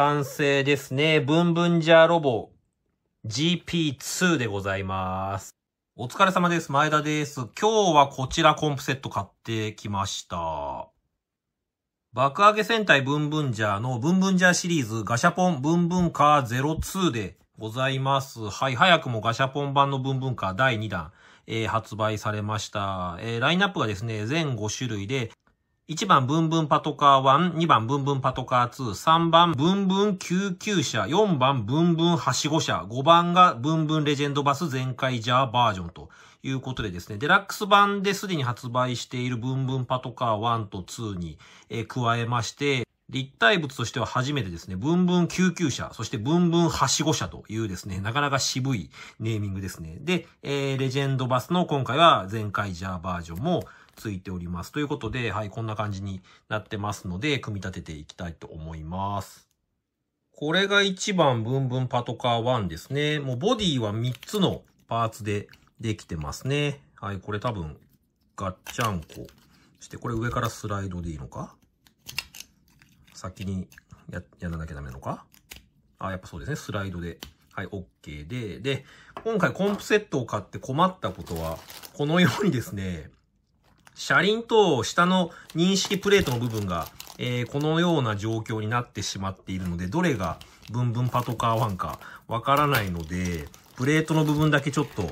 完成ですね。ブンブンジャーロボ GP2 でございます。お疲れ様です。前田です。今日はこちらコンプセット買ってきました。爆上げ戦隊ブンブンジャーのブンブンジャーシリーズガシャポンブンブンカー02でございます。はい、早くもガシャポン版のブンブンカー第2弾、えー、発売されました。えー、ラインナップがですね、全5種類で、1番ブンブンパトカー1、2番ブンブンパトカー2、3番ブンブン救急車、4番ブンブンはしご車、5番がブンブンレジェンドバス全開ジャーバージョンということでですね、デラックス版ですでに発売しているブンブンパトカー1と2に、加えまして、立体物としては初めてですね、ブンブン救急車、そしてブンブンはしご車というですね、なかなか渋いネーミングですね。で、えー、レジェンドバスの今回は全開ジャーバージョンもついております。ということで、はい、こんな感じになってますので、組み立てていきたいと思います。これが1番ブンブンパトカー1ですね。もうボディは3つのパーツでできてますね。はい、これ多分ガッチャンコ。して、これ上からスライドでいいのか先にや、やらなきゃダメなのかあ、やっぱそうですね。スライドで。はい、OK で。で、今回コンプセットを買って困ったことは、このようにですね、車輪と下の認識プレートの部分が、えー、このような状況になってしまっているので、どれがブンブンパトカー1かわからないので、プレートの部分だけちょっと、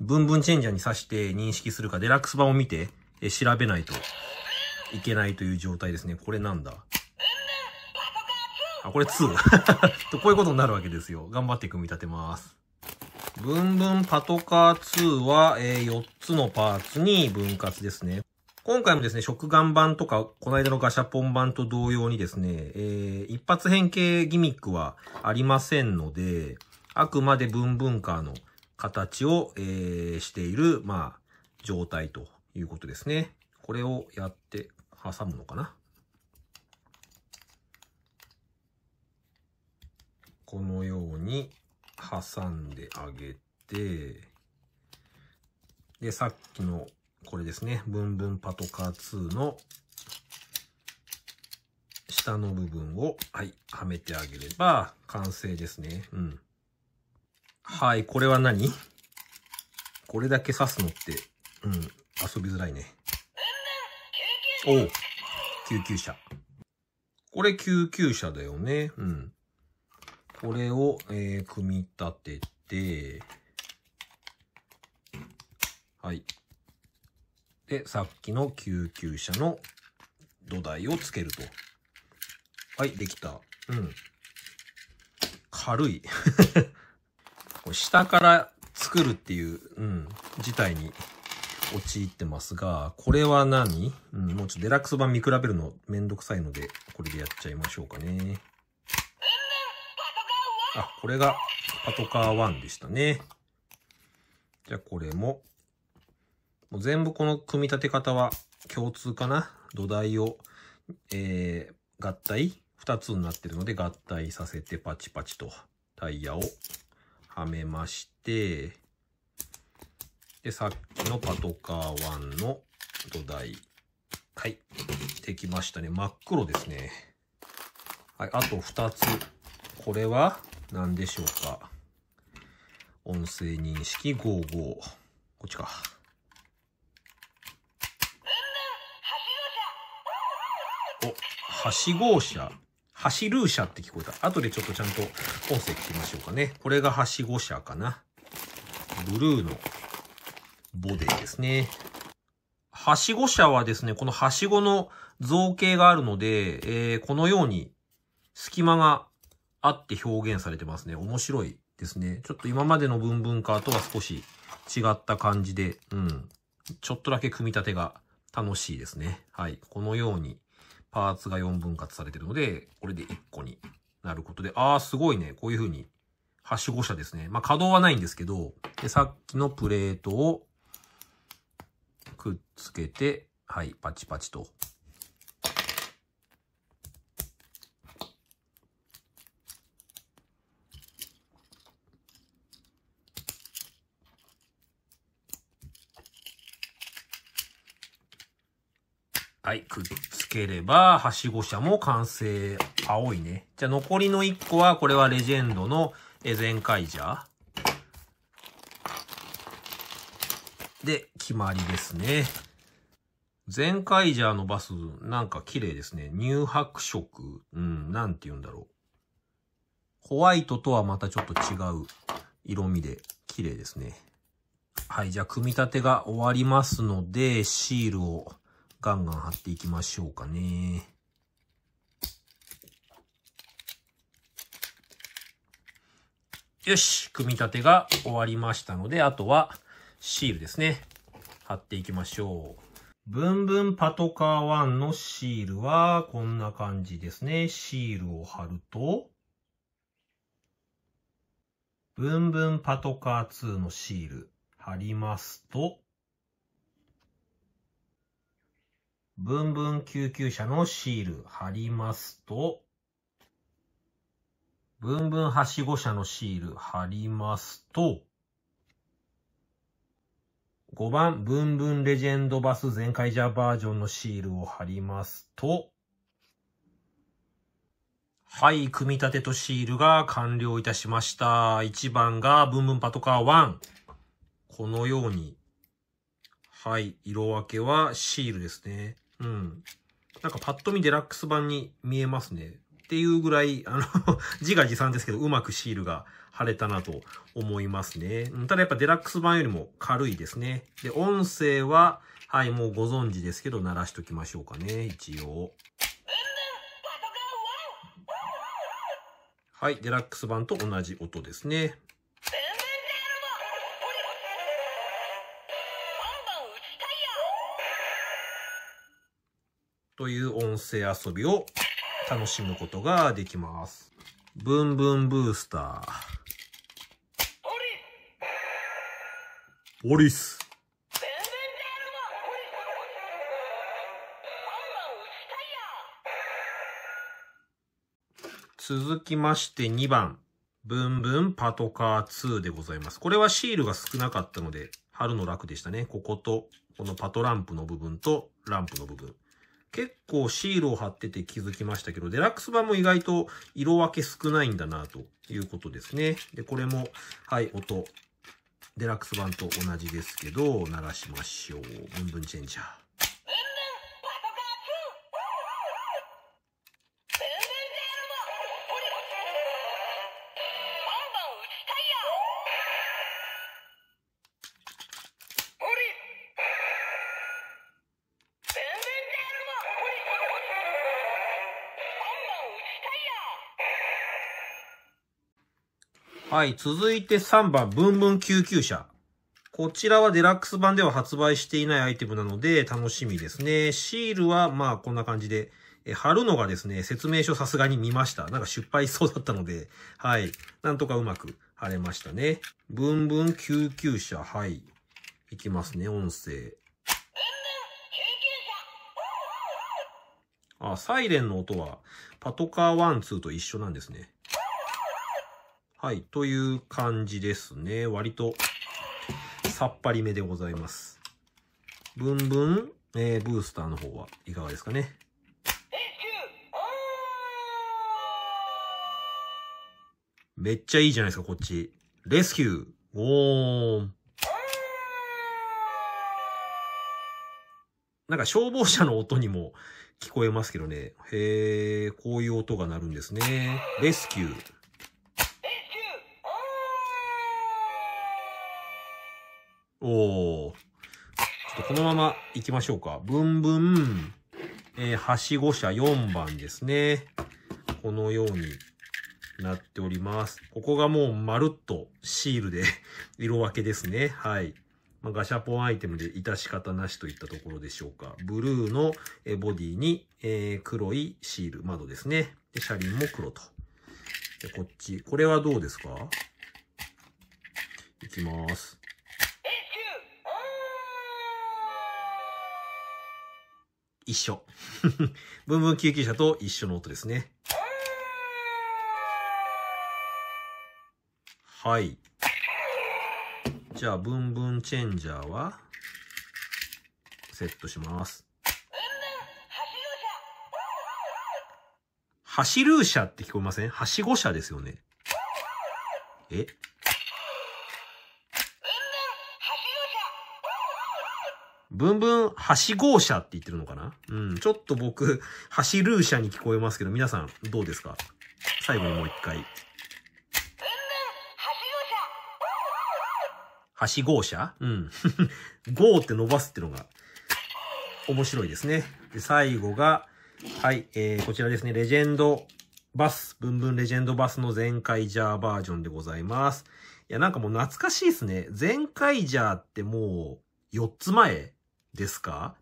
ブンブンチェンジャーに挿して認識するか、デラックス版を見て、えー、調べないといけないという状態ですね。これなんだあ、これ2。こういうことになるわけですよ。頑張って組み立てます。ブンブンパトカー2は、えー、4つのパーツに分割ですね。今回もですね、食玩版とか、この間のガシャポン版と同様にですね、えー、一発変形ギミックはありませんので、あくまでブンブンカーの形を、えー、している、まあ、状態ということですね。これをやって挟むのかな。このように挟んであげて、で、さっきのこれですね、ブンブンパトカー2の下の部分を、はい、はめてあげれば完成ですね。うん。はい、これは何これだけ刺すのって、うん、遊びづらいね。おう、救急車。これ救急車だよね。うん。これを、えー、組み立てて、はい。で、さっきの救急車の土台をつけると。はい、できた。うん。軽い。下から作るっていう、うん、事態に陥ってますが、これは何うん、もうちょっとデラックス版見比べるのめんどくさいので、これでやっちゃいましょうかね。あ、これがパトカー1でしたね。じゃあこれも、もう全部この組み立て方は共通かな。土台を、えー、合体、2つになってるので合体させてパチパチとタイヤをはめまして、で、さっきのパトカー1の土台。はい。できましたね。真っ黒ですね。はい。あと2つ。これは、何でしょうか。音声認識55。こっちか。お、はしご車。はしる車って聞こえた。後でちょっとちゃんと音声聞きましょうかね。これがはしご車かな。ブルーのボディですね。はしご車はですね、このはしごの造形があるので、えー、このように隙間があって表現されてますね。面白いですね。ちょっと今までの文文化とは少し違った感じで、うん。ちょっとだけ組み立てが楽しいですね。はい。このようにパーツが4分割されてるので、これで1個になることで、あーすごいね。こういう風に、はしご車ですね。まあ、稼働はないんですけど、で、さっきのプレートをくっつけて、はい、パチパチとはい、くっつければ、はしご車も完成。青いね。じゃあ残りの1個は、これはレジェンドのゼンカイジャー。で、決まりですね。ゼンカイジャーのバス、なんか綺麗ですね。乳白色。うん、なんて言うんだろう。ホワイトとはまたちょっと違う色味で綺麗ですね。はい、じゃあ組み立てが終わりますので、シールをガンガン貼っていきましょうかね。よし、組み立てが終わりましたので、あとはシールですね。貼っていきましょう。ブンブンパトカー1のシールはこんな感じですね。シールを貼ると、ブンブンパトカー2のシール貼りますと、ブンブン救急車のシール貼りますと、ブンブンはしご車のシール貼りますと、5番、ブンブンレジェンドバス全開ジャバージョンのシールを貼りますと、はい、組み立てとシールが完了いたしました。1番がブンブンパトカー1。このように、はい、色分けはシールですね。うん。なんかパッと見デラックス版に見えますね。っていうぐらい、あの 自画自賛ですけど、うまくシールが貼れたなと思いますね。ただやっぱデラックス版よりも軽いですね。で、音声は、はい、もうご存知ですけど、鳴らしときましょうかね、一応。はい、デラックス版と同じ音ですね。という音声遊びを楽しむことができます。ブンブンブースター。オリス。続きまして2番。ブンブンパトカー2でございます。これはシールが少なかったので、春の楽でしたね。ここと、このパトランプの部分とランプの部分。結構シールを貼ってて気づきましたけど、デラックス版も意外と色分け少ないんだなということですね。で、これも、はい、音。デラックス版と同じですけど、鳴らしましょう。ブンブンチェンジャー。はい、続いて3番、ブンブン救急車。こちらはデラックス版では発売していないアイテムなので楽しみですね。シールはまあこんな感じで、え貼るのがですね、説明書さすがに見ました。なんか失敗しそうだったので、はい。なんとかうまく貼れましたね。ブンブン救急車、はい。いきますね、音声。ブンブン救急車あ、サイレンの音はパトカー1、2と一緒なんですね。はい、という感じですね。割とさっぱりめでございます。ブンブン、えー、ブースターの方はいかがですかね。めっちゃいいじゃないですか、こっち。レスキュー。おーん。なんか消防車の音にも聞こえますけどね。へえ、こういう音が鳴るんですね。レスキュー。おー。ちょっとこのまま行きましょうか。ブンブン、えー、はしご車4番ですね。このようになっております。ここがもうまるっとシールで 色分けですね。はい。まあ、ガシャポンアイテムで致し方なしといったところでしょうか。ブルーのボディに、えー、黒いシール、窓ですね。で、車輪も黒と。で、こっち。これはどうですかいきます。一緒。ブンブン救急車と一緒の音ですね。はい。じゃあ、ブンブンチェンジャーは、セットします。走る車って聞こえませんはしご車ですよね。えブンブン、はしご車って言ってるのかなうん、ちょっと僕、しる車に聞こえますけど、皆さん、どうですか最後にもう一回。はしご車うん。ごって伸ばすってのが、面白いですね。で、最後が、はい、えー、こちらですね、レジェンドバス、ブンブンレジェンドバスの全開ジャーバージョンでございます。いや、なんかもう懐かしいですね。全開ジャーってもう、4つ前ですか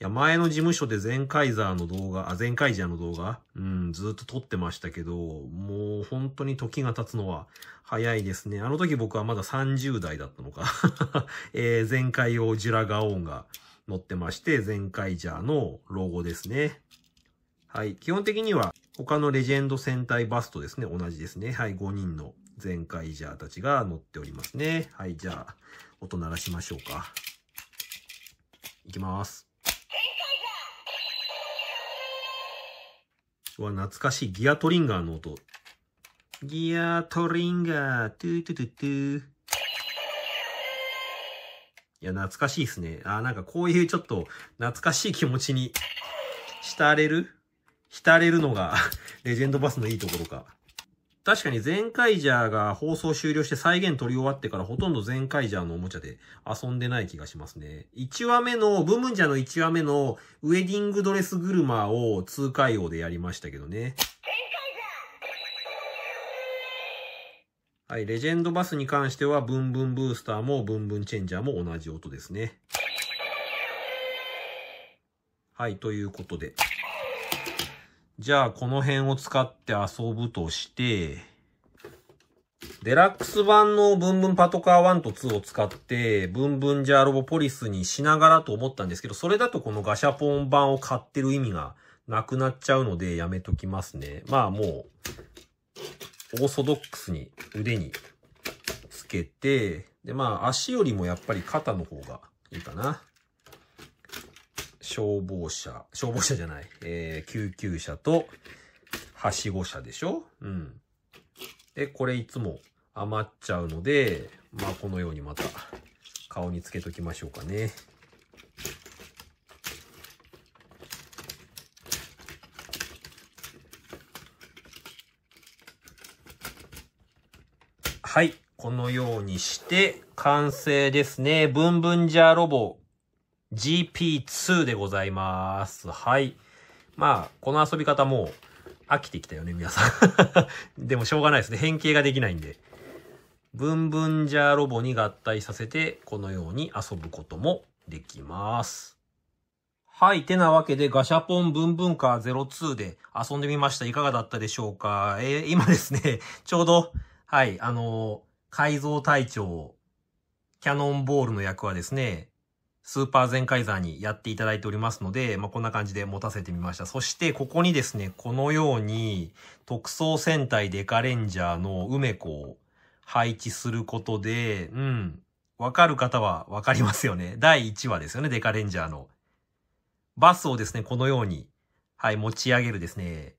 いや、前の事務所でゼンカイザーの動画、あ、ゼンカイジャーの動画、うん、ずっと撮ってましたけど、もう本当に時が経つのは早いですね。あの時僕はまだ30代だったのか。えー、ゼンカイージュラガオンが載ってまして、ゼンカイジャーのロゴですね。はい。基本的には他のレジェンド戦隊バストですね、同じですね。はい、5人のゼンカイジャーたちが載っておりますね。はい、じゃあ、音鳴らしましょうか。いきます。は懐かしいギアトリンガーの音。ギアトリンガー、トゥートゥトゥトゥ。いや、懐かしいですね。あ、なんかこういうちょっと懐かしい気持ちに浸れる浸れるのが レジェンドバスのいいところか。確かに全イジャーが放送終了して再現撮り終わってからほとんど全イジャーのおもちゃで遊んでない気がしますね。1話目の、ブムンジャーの1話目のウェディングドレスグルマを通回用でやりましたけどね。はい、レジェンドバスに関してはブンブンブースターもブンブンチェンジャーも同じ音ですね。はい、ということで。じゃあこの辺を使って遊ぶとして、デラックス版のブンブンパトカー1と2を使って、ブンブンジャーロボポリスにしながらと思ったんですけど、それだとこのガシャポン版を買ってる意味がなくなっちゃうのでやめときますね。まあもう、オーソドックスに腕につけて、でまあ足よりもやっぱり肩の方がいいかな。消防車、消防車じゃない、えー、救急車と、はしご車でしょうん。で、これいつも余っちゃうので、まあこのようにまた顔につけときましょうかね。はい。このようにして完成ですね。ブンブンジャーロボ GP2 でございます。はい。まあ、この遊び方もう飽きてきたよね、皆さん でもしょうがないですね。変形ができないんで。ブンブンジャーロボに合体させて、このように遊ぶこともできます。はい。てなわけで、ガシャポンブンブンカー02で遊んでみました。いかがだったでしょうかえー、今ですね、ちょうど、はい、あのー、改造隊長、キャノンボールの役はですね、スーパー全ザーにやっていただいておりますので、まあ、こんな感じで持たせてみました。そしてここにですね、このように特装戦隊デカレンジャーの梅子を配置することで、うん、わかる方はわかりますよね。第1話ですよね、デカレンジャーの。バスをですね、このように、はい、持ち上げるですね、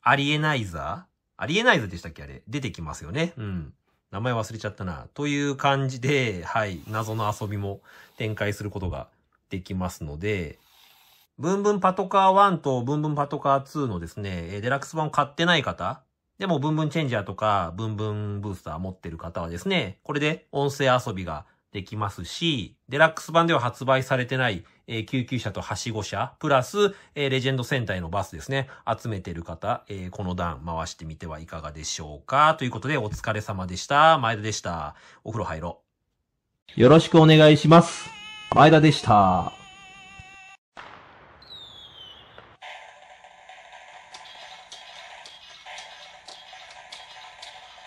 アリエナイザーアリエナイザーでしたっけあれ。出てきますよね。うん。名前忘れちゃったな、という感じで、はい、謎の遊びも展開することができますので、ブンブンパトカー1とブンブンパトカー2のですね、デラックス版を買ってない方、でもブンブンチェンジャーとかブンブンブースター持ってる方はですね、これで音声遊びができますし、デラックス版では発売されてない、えー、救急車とはしご車、プラス、えー、レジェンド戦隊のバスですね。集めてる方、えー、この段回してみてはいかがでしょうかということで、お疲れ様でした。前田でした。お風呂入ろう。よろしくお願いします。前田でした。